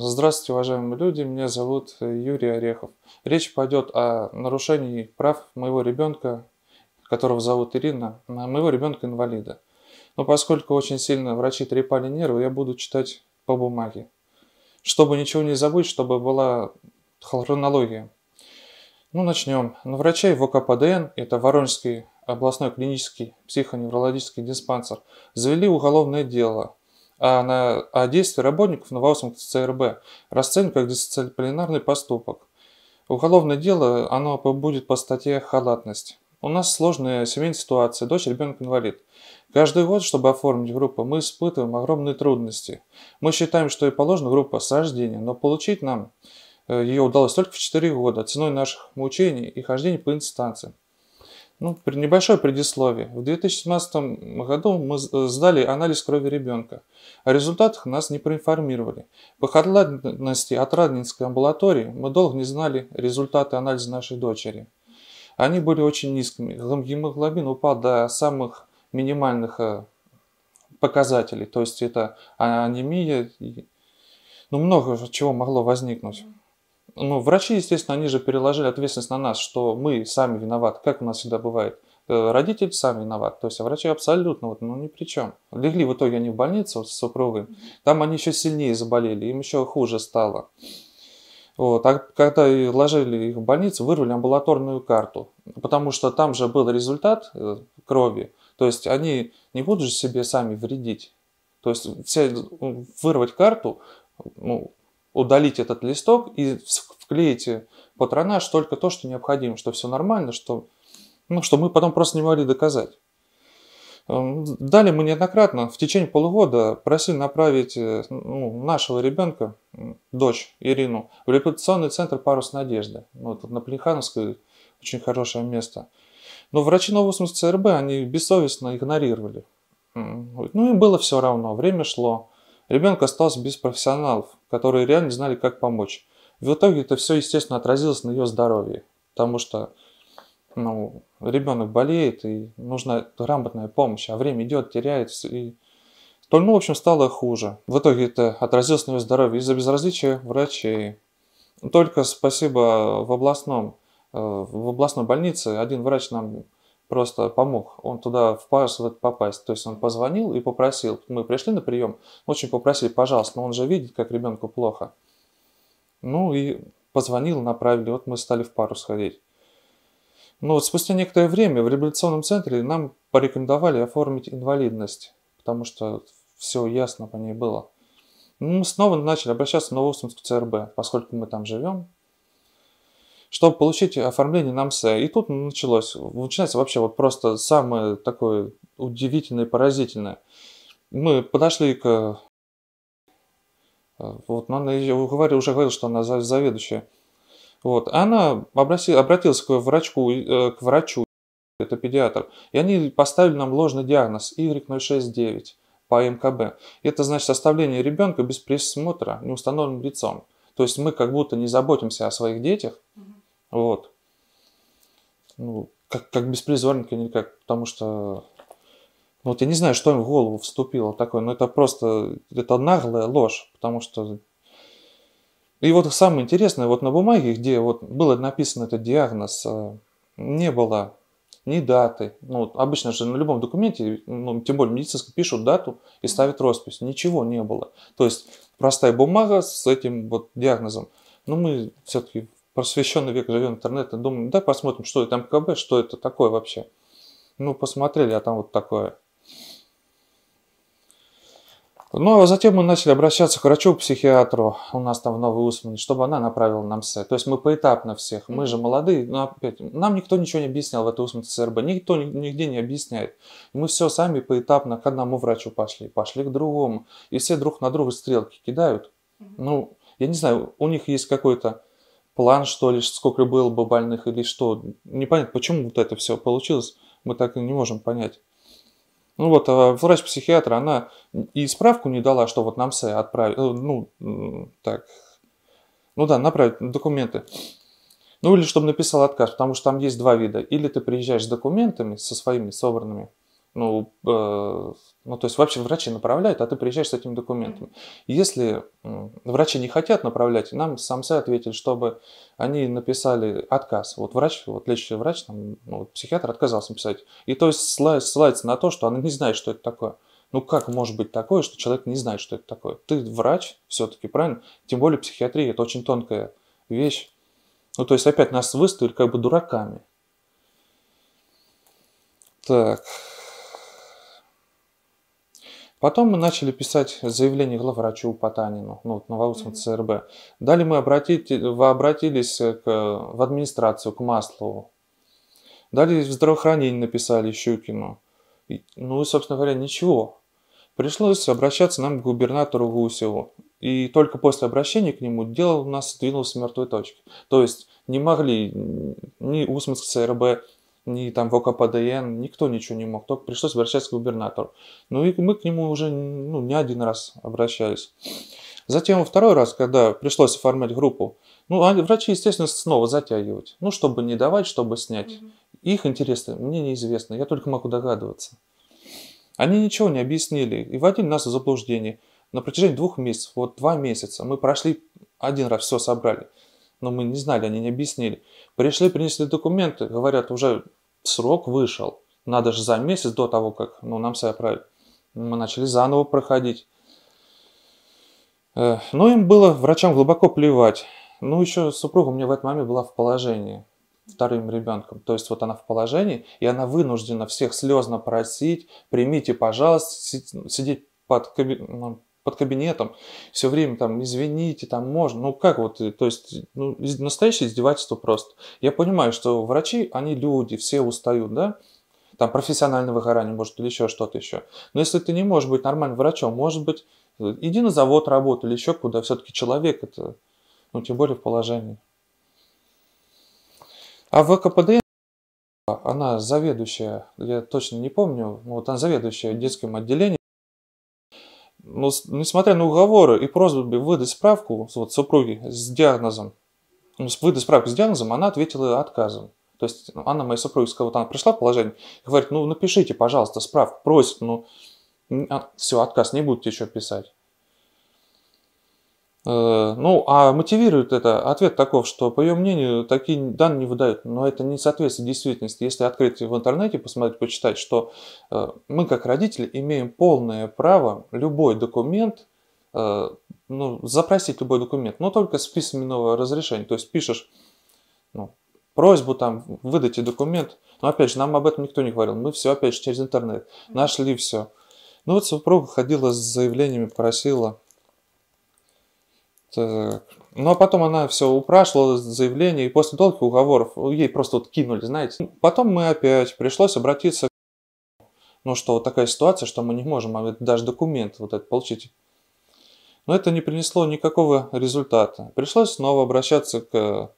Здравствуйте, уважаемые люди, меня зовут Юрий Орехов. Речь пойдет о нарушении прав моего ребенка, которого зовут Ирина, моего ребенка-инвалида. Но поскольку очень сильно врачи трепали нервы, я буду читать по бумаге. Чтобы ничего не забыть, чтобы была хронология. Ну, начнем. На врачей в ОКПДН, это Воронежский областной клинический психоневрологический диспансер, завели уголовное дело а, на, а действия работников Новоусом ЦРБ расценен как дисциплинарный поступок. Уголовное дело, оно будет по статье «Халатность». У нас сложная семейная ситуация, дочь ребенок инвалид. Каждый год, чтобы оформить группу, мы испытываем огромные трудности. Мы считаем, что и положена группа с рождения, но получить нам э, ее удалось только в 4 года, ценой наших мучений и хождений по инстанциям. Ну, небольшое предисловие. В 2017 году мы э, сдали анализ крови ребенка. О результатах нас не проинформировали. По халатности от Раднинской амбулатории мы долго не знали результаты анализа нашей дочери. Они были очень низкими. Гм-, гемоглобин упал до самых минимальных э, показателей. То есть это а, анемия, ну много чего могло возникнуть. Ну, врачи, естественно, они же переложили ответственность на нас, что мы сами виноваты, как у нас всегда бывает. Э, родитель сами виноват. то есть а врачи абсолютно вот, ну, ни при чем. Легли в итоге они в больницу вот, с супругой, там они еще сильнее заболели, им еще хуже стало. Вот. А когда ложили их в больницу, вырвали амбулаторную карту, потому что там же был результат э, крови, то есть они не будут же себе сами вредить. То есть все, э, вырвать карту, ну, удалить этот листок и вклеите патронаж только то, что необходимо, что все нормально, что, ну, что мы потом просто не могли доказать. Эм, Далее мы неоднократно в течение полугода просили направить э, ну, нашего ребенка, дочь Ирину, в репутационный центр «Парус надежды». Ну, тут на Плехановской очень хорошее место. Но врачи Новосмус ЦРБ, они бессовестно игнорировали. Ну, и было все равно, время шло. Ребенок остался без профессионалов которые реально не знали, как помочь. в итоге это все, естественно, отразилось на ее здоровье, потому что ну, ребенок болеет, и нужна грамотная помощь, а время идет, теряется, и то, ну, в общем, стало хуже. В итоге это отразилось на ее здоровье из-за безразличия врачей. Только спасибо в областном, э, в областной больнице один врач нам просто помог. Он туда в парус паспорт попасть. То есть он позвонил и попросил. Мы пришли на прием, очень попросили, пожалуйста, но он же видит, как ребенку плохо. Ну и позвонил, направили. Вот мы стали в пару сходить. Но ну вот спустя некоторое время в реабилитационном центре нам порекомендовали оформить инвалидность, потому что все ясно по ней было. Ну, мы снова начали обращаться в Новоустинскую ЦРБ, поскольку мы там живем, чтобы получить оформление на МСЭ. И тут началось, начинается вообще вот просто самое такое удивительное поразительное. Мы подошли к... Э, вот, ну, она, я говорил, уже говорил, что она заведующая. Вот, она обратилась к врачу, э, к врачу, это педиатр, и они поставили нам ложный диагноз Y069 по МКБ. Это значит оставление ребенка без присмотра, неустановленным лицом. То есть мы как будто не заботимся о своих детях, угу. Вот. Ну, как, как беспризорника никак, потому что... Ну, вот я не знаю, что им в голову вступило такое, но это просто... Это наглая ложь, потому что... И вот самое интересное, вот на бумаге, где вот было написано этот диагноз, э, не было ни даты. Ну, обычно же на любом документе, ну, тем более медицинском, пишут дату и ставят роспись. Ничего не было. То есть простая бумага с этим вот диагнозом. Но мы все-таки просвещенный век живем интернета, думаем, да, посмотрим, что это МКБ, что это такое вообще. Ну, посмотрели, а там вот такое. Ну, а затем мы начали обращаться к врачу-психиатру у нас там в Новой Усмане, чтобы она направила нам все. То есть мы поэтапно всех, мы же молодые, но опять, нам никто ничего не объяснял в этой Усманской СРБ, никто нигде не объясняет. мы все сами поэтапно к одному врачу пошли, пошли к другому, и все друг на друга стрелки кидают. Ну, я не знаю, у них есть какой-то план, что ли, сколько было бы больных или что. Непонятно, почему вот это все получилось, мы так и не можем понять. Ну вот, а врач-психиатр, она и справку не дала, что вот нам все отправить, э, ну, так, ну да, направить документы. Ну или чтобы написал отказ, потому что там есть два вида. Или ты приезжаешь с документами, со своими собранными, ну, э, ну, то есть вообще врачи направляют, а ты приезжаешь с этими документами. Если э, врачи не хотят направлять, нам самцы ответили, чтобы они написали отказ. Вот врач, вот лечащий врач, там, ну, вот психиатр отказался написать. И то есть ссылается на то, что она не знает, что это такое. Ну как может быть такое, что человек не знает, что это такое? Ты врач все-таки, правильно? Тем более психиатрия – это очень тонкая вещь. Ну то есть опять нас выставили как бы дураками. Так, Потом мы начали писать заявление главврачу Потанину, ну, вот, Новоусском ЦРБ. Далее мы обратить, обратились к, в администрацию, к Маслову. Далее в здравоохранение написали Щукину. И, ну и, собственно говоря, ничего. Пришлось обращаться нам к губернатору Гусеву. И только после обращения к нему дело у нас сдвинулось с мертвой точки. То есть не могли ни Усманск ЦРБ, ни там в ОКПДН, никто ничего не мог, только пришлось обращаться к губернатору. Ну и мы к нему уже ну, не один раз обращались. Затем второй раз, когда пришлось оформлять группу, ну, а врачи, естественно, снова затягивать. Ну, чтобы не давать, чтобы снять. Mm-hmm. Их интересы мне неизвестны, я только могу догадываться. Они ничего не объяснили и вводили нас в заблуждение. На протяжении двух месяцев, вот два месяца, мы прошли один раз, все собрали. Но мы не знали, они не объяснили. Пришли, принесли документы, говорят, уже срок вышел. Надо же за месяц до того, как ну, нам соправили. Мы начали заново проходить. Э, Но ну, им было врачам глубоко плевать. Ну, еще супруга у меня в этот момент была в положении вторым ребенком. То есть вот она в положении, и она вынуждена всех слезно просить, примите, пожалуйста, сидеть под, ну, под кабинетом, все время там, извините, там можно, ну как вот, э, то есть, ну, настоящее издевательство просто. Я понимаю, что врачи, они люди, все устают, да, там профессиональное выгорание, может, или еще что-то еще. Но если ты не можешь быть нормальным врачом, может быть, э, иди на завод работай или еще куда, все-таки человек это, ну, тем более в положении. А в КПД она заведующая, я точно не помню, но вот она заведующая детским отделением, но ну, несмотря на уговоры и просьбы выдать справку вот, супруги с диагнозом, ну, выдать справку с диагнозом, она ответила отказом. То есть ну, она, моя супруга, сказала, вот она пришла в положение, и говорит, ну напишите, пожалуйста, справку, просит, ну а, все, отказ не будете еще писать. Э, ну, а мотивирует это ответ таков, что, по ее мнению, такие данные не выдают, но это не соответствует действительности. Если открыть в интернете, посмотреть, почитать, что э, мы, как родители, имеем полное право любой документ, э, ну, запросить любой документ, но только с письменного разрешения. То есть пишешь ну, просьбу там, выдайте документ, но опять же, нам об этом никто не говорил, мы все опять же через интернет, нашли все. Ну вот супруга ходила с заявлениями, просила так. Э, ну а потом она все упрашивала заявление, и после долгих уговоров ей просто вот кинули, знаете. Потом мы опять пришлось обратиться к... Ну что, вот такая ситуация, что мы не можем а даже документ вот этот получить. Но это не принесло никакого результата. Пришлось снова обращаться к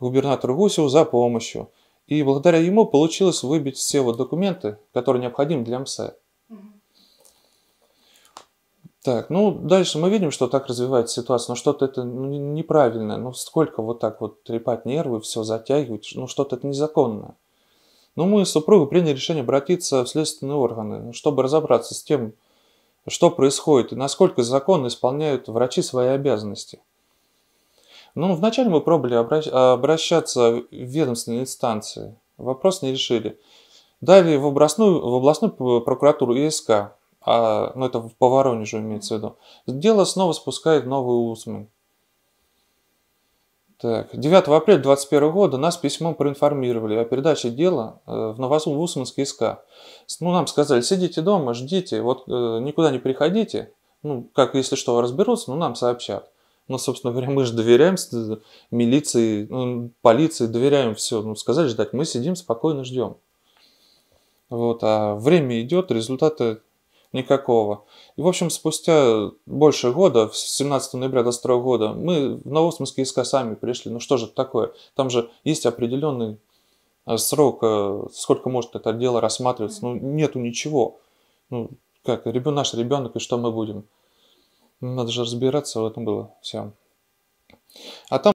губернатору Гусеву за помощью. И благодаря ему получилось выбить все вот документы, которые необходимы для МСЭ. Так, ну дальше мы видим, что так развивается ситуация, но что-то это ну, неправильное, ну сколько вот так вот трепать нервы, все затягивать, ну что-то это незаконно. Но ну, мы с супругой приняли решение обратиться в следственные органы, ну, чтобы разобраться с тем, что происходит и насколько законно исполняют врачи свои обязанности. Ну, вначале мы пробовали обращаться в ведомственные инстанции. Вопрос не решили. Далее в областную, в областную прокуратуру ИСК а, ну это по Воронежу имеется в виду, дело снова спускает новый Усман. Так, 9 апреля 2021 года нас письмом проинформировали о передаче дела э, в Новосулусманский СК. Ну, нам сказали, сидите дома, ждите, вот э, никуда не приходите. Ну, как, если что, разберутся, ну, нам сообщат. Ну, собственно говоря, мы же доверяем милиции, ну, полиции, доверяем все. Ну, сказали ждать, мы сидим спокойно ждем. Вот, а время идет, результаты никакого. И, в общем, спустя больше года, 17 ноября 22 года, мы в Новосмольские СК сами пришли. Ну что же это такое? Там же есть определенный э, срок, э, сколько может это дело рассматриваться. Ну, нету ничего. Ну, как, ребен, наш ребенок, и что мы будем? Ну, надо же разбираться в этом было всем. А там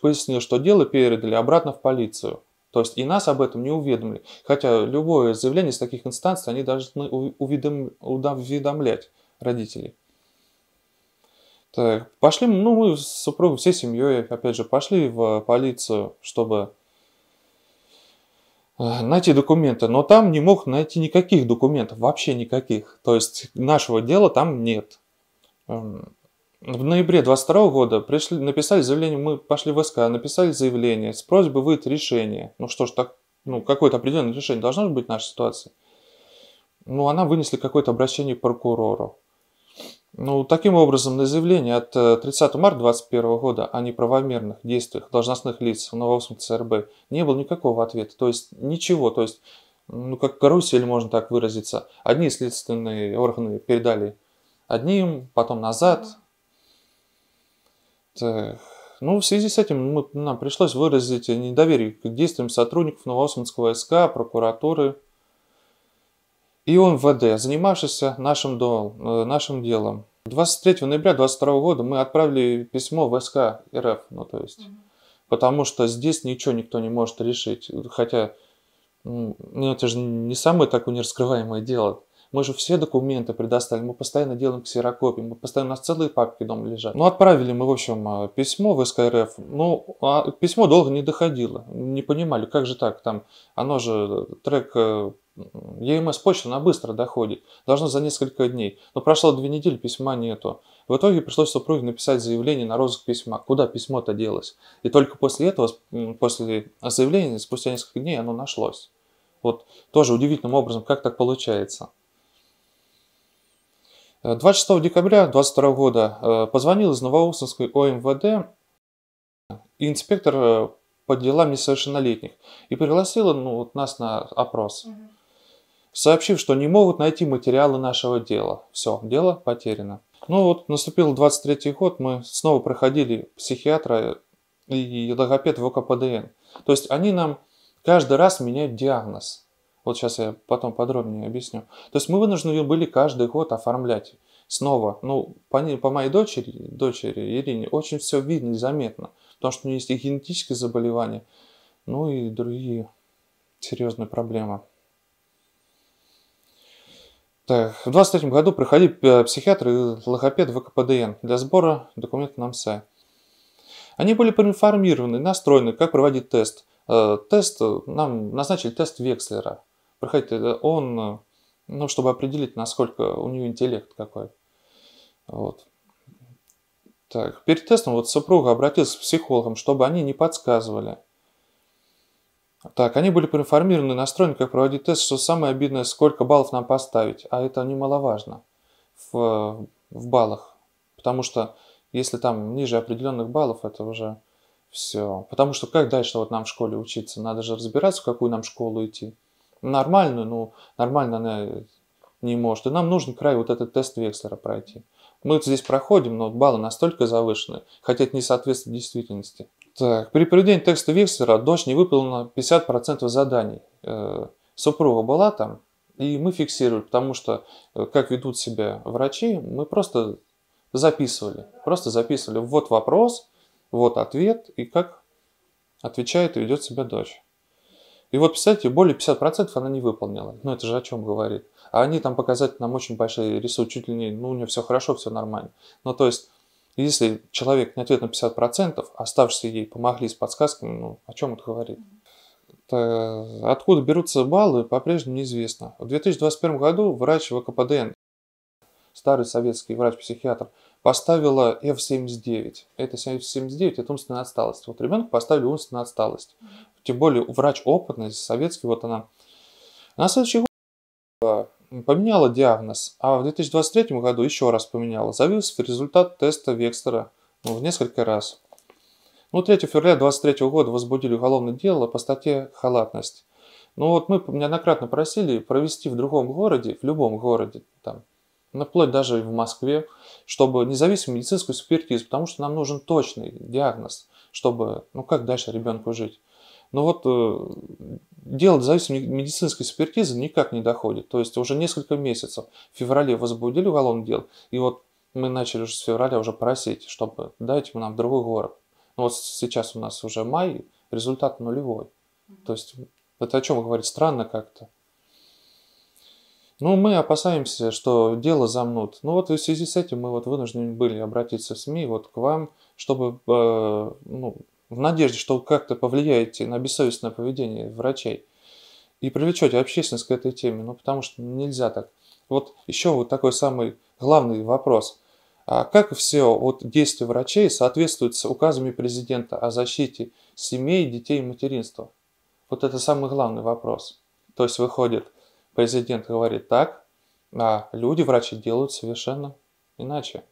пояснил, что дело передали обратно в полицию. То есть и нас об этом не уведомили. Хотя любое заявление с таких инстанций, они должны уведомлять родителей. Так, пошли, ну мы с супругой всей семьей, опять же, пошли в полицию, чтобы э, найти документы, но там не мог найти никаких документов, вообще никаких. То есть нашего дела там нет. Эм, в ноябре 22 года пришли, написали заявление, мы пошли в СК, написали заявление с просьбой выдать решение. Ну что ж, так, ну какое-то определенное решение должно же быть нашей ситуации. Ну, она а вынесли какое-то обращение к прокурору. Ну, таким образом, на заявление от 30 э, марта 2021 года о неправомерных действиях должностных лиц в Новоусском ЦРБ не было никакого ответа. То есть ничего, то есть, ну, как карусель, можно так выразиться. Одни следственные органы передали одним, потом назад, Э, ну, в связи с этим мы, ну, нам пришлось выразить недоверие к действиям сотрудников Новоосманского СК, прокуратуры и ОМВД, занимавшихся нашим, э, нашим делом. 23 ноября 2022 года мы отправили письмо в СК РФ, ну то есть, mm-hmm. потому что здесь ничего никто не может решить, хотя ну, это же не самое такое нераскрываемое дело. Мы же все документы предоставили, мы постоянно делаем ксерокопии, мы постоянно, у нас целые папки дома лежат. Ну, отправили мы, в общем, а, письмо в СКРФ, ну, а письмо долго не доходило, не понимали, как же так, там, оно же трек э, ЕМС эм почта, она быстро доходит, должно за несколько дней. Но прошло две недели, письма нету. В итоге пришлось супруге написать заявление на розыск письма. Куда письмо-то делось? И только после этого, после заявления, спустя несколько дней оно нашлось. Вот тоже удивительным образом, как так получается. 26 э, декабря 2022 года э, позвонил из Новоусовской ОМВД инспектор э, по делам несовершеннолетних и пригласил ну, вот нас на опрос, сообщив, что не могут найти материалы нашего дела. Все, дело потеряно. Ну вот наступил 23 год, мы снова проходили психиатра и логопед в ОКПДН. То есть они нам каждый раз меняют диагноз. Вот сейчас я потом подробнее объясню. То есть мы вынуждены были каждый год оформлять снова. Ну, по, по моей дочери, дочери Ирине, очень все видно и заметно. Потому что у нее есть и генетические заболевания, ну и другие серьезные проблемы. Так, в 23 году проходил э, психиатр и логопед ВКПДН для сбора документов на МСА. Они были проинформированы, настроены, как проводить тест. Э, тест, э, нам назначили тест Векслера проходить э, он, э, ну, чтобы определить, насколько у нее интеллект какой. Вот. Так, перед тестом вот супруга обратилась к психологам, чтобы они не подсказывали. Так, они были проинформированы настроены, как проводить тест, что самое обидное, сколько баллов нам поставить. А это немаловажно в, в баллах. Потому что если там ниже определенных баллов, это уже все. Потому что как дальше вот нам в школе учиться? Надо же разбираться, в какую нам школу идти нормальную, но ну, нормально она не может. И нам нужен край вот этот тест Векслера пройти. Мы вот здесь проходим, но баллы настолько завышены, хотя это не соответствует действительности. Так, при проведении текста Векслера дочь не выполнила 50% заданий. Э, супруга была там, и мы фиксировали, потому что э, как ведут себя врачи, мы просто записывали. Просто записывали, вот вопрос, вот ответ, и как отвечает и ведет себя дочь. И вот, представьте, более 50% она не выполнила. Ну, это же о чем говорит. А они там показать нам очень большие рисуют, чуть ли не, ну, у нее все хорошо, все нормально. Ну, то есть, если человек не ответил на 50%, оставшиеся ей помогли с подсказками, ну, о чем это говорит? Это откуда берутся баллы, по-прежнему неизвестно. В 2021 году врач ВКПДН, старый советский врач-психиатр, поставила F79. Это F79, это умственная отсталость. Вот ребенку поставили умственную отсталость. Тем более врач опытный, советский, вот она. На следующий год поменяла диагноз, а в 2023 году еще раз поменяла. Завис результат теста Векстера ну, в несколько раз. Ну, 3 февраля 2023 года возбудили уголовное дело по статье «Халатность». Ну вот мы неоднократно просили провести в другом городе, в любом городе, там, ну, вплоть даже в Москве, чтобы независимую медицинскую экспертизу, потому что нам нужен точный диагноз, чтобы, ну как дальше ребенку жить. Но вот э, дело независимой медицинской экспертизы никак не доходит. То есть уже несколько месяцев, в феврале возбудили уголовное дело, и вот мы начали уже с февраля уже просить, чтобы дайте нам в другой город. Но вот сейчас у нас уже май, результат нулевой. То есть это о чем говорить? странно как-то. Ну, мы опасаемся, что дело замнут. Ну вот в связи с этим мы вот вынуждены были обратиться в СМИ вот к вам, чтобы, э, ну, в надежде, что вы как-то повлияете на бессовестное поведение врачей и привлечете общественность к этой теме, ну потому что нельзя так. Вот еще вот такой самый главный вопрос. А как все вот действия врачей соответствуют с указами президента о защите семей, детей и материнства? Вот это самый главный вопрос. То есть выходит – президент говорит так, а люди, врачи делают совершенно иначе.